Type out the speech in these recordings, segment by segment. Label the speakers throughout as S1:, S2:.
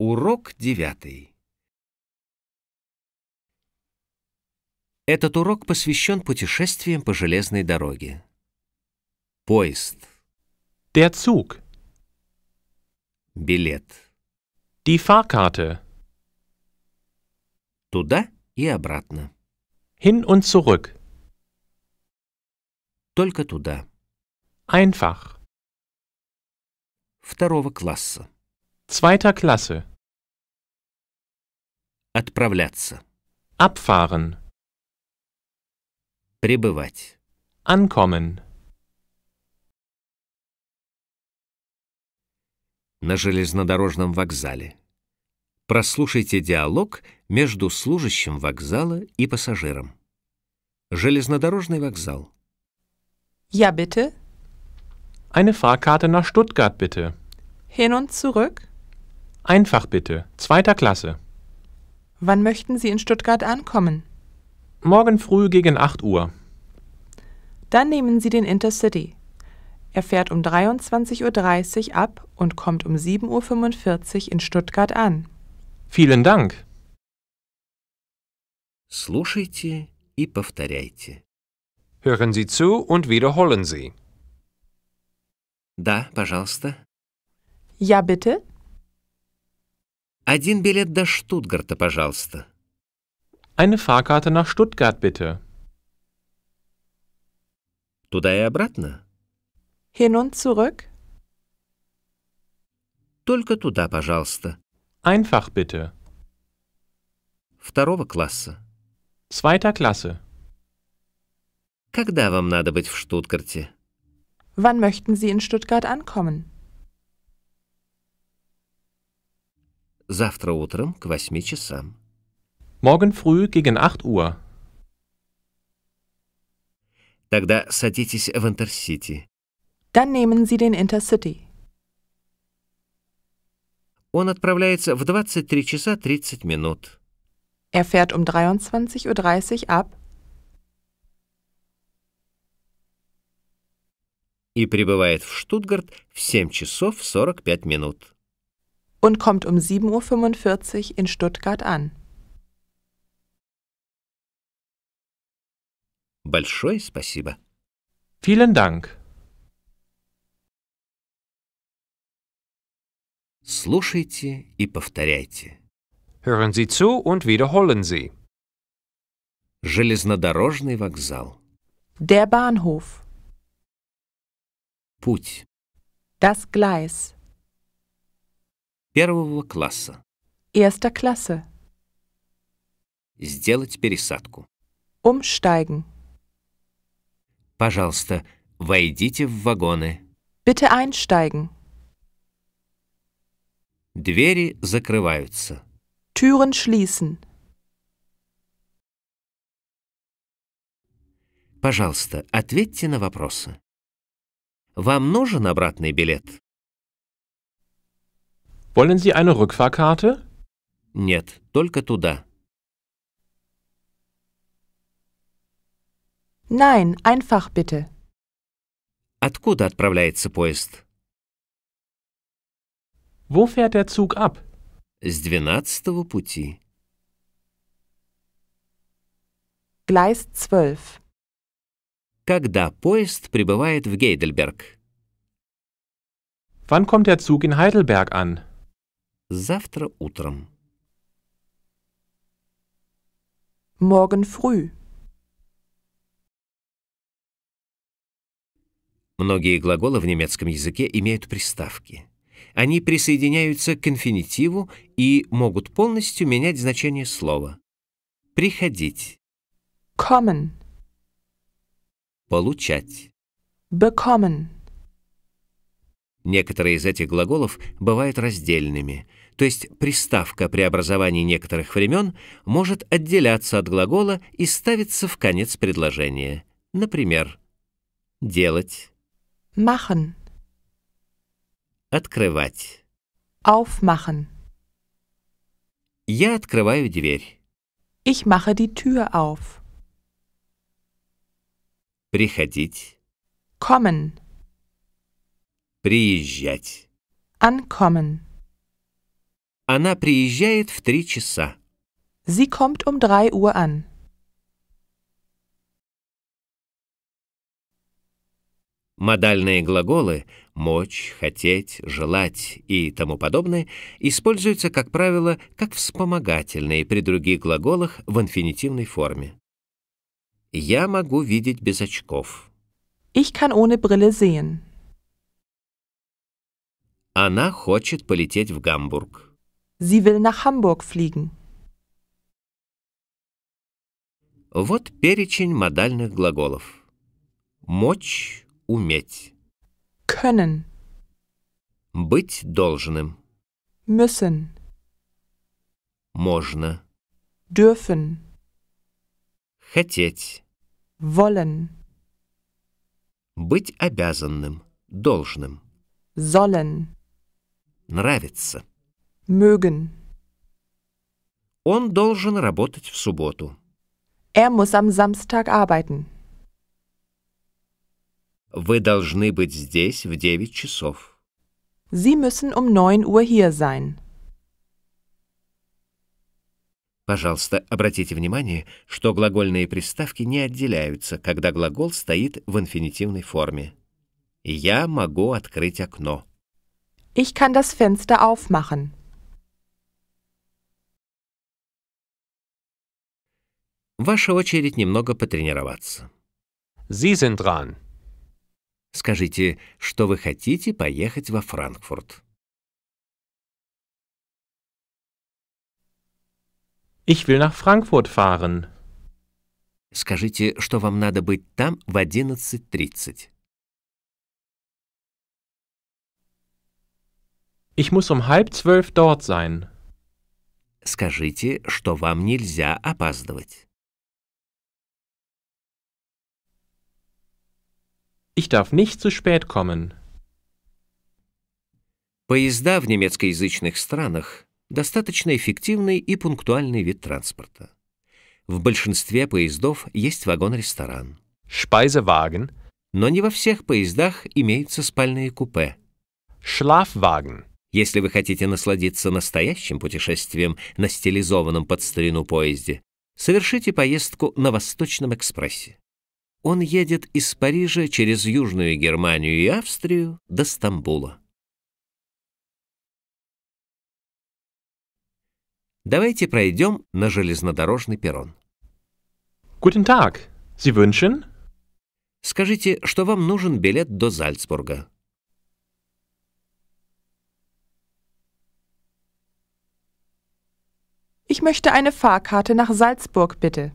S1: Урок девятый. Этот урок посвящен путешествиям по железной дороге. Поезд. Der Zug. Билет. Die Fahrkarte. Туда и обратно. Hin und zurück. Только туда. Einfach. Второго класса. Zweiter Klasse. Отправляться. Abfahren. Прибывать. Ankommen. На железнодорожном вокзале. Прослушайте диалог между служащим вокзала и пассажиром. Железнодорожный вокзал.
S2: Ja, bitte.
S1: Eine Fahrkarte nach Stuttgart, bitte.
S2: Hin und zurück?
S1: Einfach bitte, zweiter Klasse.
S2: Wann möchten Sie in Stuttgart ankommen? Morgen früh gegen 8 Uhr. Dann nehmen Sie den Intercity. Er fährt um 23.30 Uhr ab und kommt um 7.45 Uhr in Stuttgart an.
S1: Vielen Dank. Слушайте и повторяйте. Hören Sie zu und wiederholen Sie. Да, пожалуйста.
S2: Ja, bitte.
S1: Один билет до Штутгарта, пожалуйста. Eine Fahrkarte nach Stuttgart, bitte. Туда и
S2: обратно? Hin und zurück? Только
S1: туда, пожалуйста. Einfach, bitte. Второго класса. Zweiter Klasse. Когда вам надо быть в Штутгарте?
S2: Wann möchten Sie in Stuttgart ankommen?
S1: Завтра утром к восьми часам. Morgen früh gegen 8 Uhr. Тогда садитесь в Интерсити.
S2: Dann nehmen Sie den Intercity.
S1: Он отправляется в 23 часа 30 минут.
S2: Er fährt um 23.30 Uhr ab.
S1: И прибывает в Штутгарт в 7 часов 45 минут.
S2: und kommt um 7.45 Uhr in Stuttgart an.
S1: Большое спасибо. Vielen Dank. Слушайте и повторяйте. Hören Sie zu und wiederholen Sie. Железнодорожный вокзал.
S2: Der Bahnhof. Путь. Das Gleis.
S1: первого класса.
S2: Erster Klasse.
S1: Сделать пересадку.
S2: Umsteigen.
S1: Пожалуйста, войдите в вагоны.
S2: Bitte einsteigen.
S1: Двери закрываются.
S2: Türen schließen.
S1: Пожалуйста, ответьте на вопросы. Вам нужен обратный билет? Wollen Sie eine Rückfahrkarte? Нет, только туда.
S2: Nein, einfach bitte.
S1: Откуда отправляется поезд? Wo fährt
S2: der Zug ab?
S1: С двенадцатого пути.
S2: Gleis 12.
S1: Когда поезд прибывает в Гейдельберг? Wann kommt der Zug in Heidelberg an? Завтра утром.
S2: Morgen früh.
S1: Многие глаголы в немецком языке имеют приставки. Они присоединяются к инфинитиву и могут полностью менять значение слова. Приходить. Kommen. Получать.
S2: Bekommen.
S1: Некоторые из этих глаголов бывают раздельными — то есть приставка при образовании некоторых времен, может отделяться от глагола и ставиться в конец предложения. Например, делать, machen, открывать,
S2: aufmachen.
S1: Я открываю дверь.
S2: Ich mache die Tür auf.
S1: Приходить. Kommen. Приезжать.
S2: Ankommen.
S1: Она приезжает в три часа.
S2: Sie kommt um drei Uhr an.
S1: Модальные глаголы «мочь», «хотеть», «желать» и тому подобное используются, как правило, как вспомогательные при других глаголах в инфинитивной форме. «Я могу видеть без очков».
S2: Ich kann ohne Brille sehen.
S1: Она хочет полететь в Гамбург.
S2: Sie will nach Hamburg fliegen.
S1: Вот перечень модальных глаголов. Мочь, уметь. Können. Быть должным.
S2: Müssen.
S1: Можно.
S2: Dürfen.
S1: Хотеть.
S2: Wollen.
S1: Быть обязанным, должным.
S2: Sollen.
S1: Нравится
S2: mögen.
S1: Он должен работать в субботу.
S2: Er muss am Samstag arbeiten.
S1: Вы должны быть здесь в 9 часов.
S2: Sie müssen um 9 Uhr hier sein.
S1: Пожалуйста, обратите внимание, что глагольные приставки не отделяются, когда глагол стоит в инфинитивной форме. Я могу открыть окно.
S2: Ich kann das Fenster aufmachen.
S1: Ваша очередь немного потренироваться. Sie sind dran. Скажите, что вы хотите поехать во Франкфурт. Ich will nach Frankfurt fahren. Скажите, что вам надо быть там в 11:30. Ich muss um halb zwölf dort sein. Скажите, что вам нельзя опаздывать. Ich darf nicht zu spät kommen. Поезда в немецкоязычных странах – достаточно эффективный и пунктуальный вид транспорта. В большинстве поездов есть вагон-ресторан. (speisewagen), Но не во всех поездах имеются спальные купе. Schlafwagen. Если вы хотите насладиться настоящим путешествием на стилизованном под старину поезде, совершите поездку на Восточном экспрессе. Он едет из Парижа через Южную Германию и Австрию до Стамбула. Давайте пройдем на железнодорожный перрон. Guten Tag. Sie wünschen? Скажите, что вам нужен билет до Зальцбурга.
S2: Ich möchte eine Fahrkarte nach Salzburg, bitte.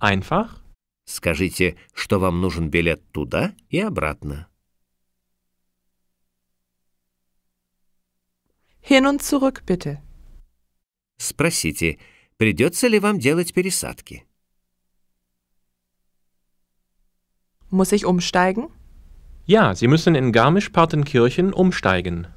S1: Einfach? Скажите, что вам нужен билет туда и обратно.
S2: Hin und zurück, bitte.
S1: Спросите, придется ли вам делать пересадки?
S2: Muss ich umsteigen?
S1: Ja, Sie müssen in Garmisch-Partenkirchen umsteigen.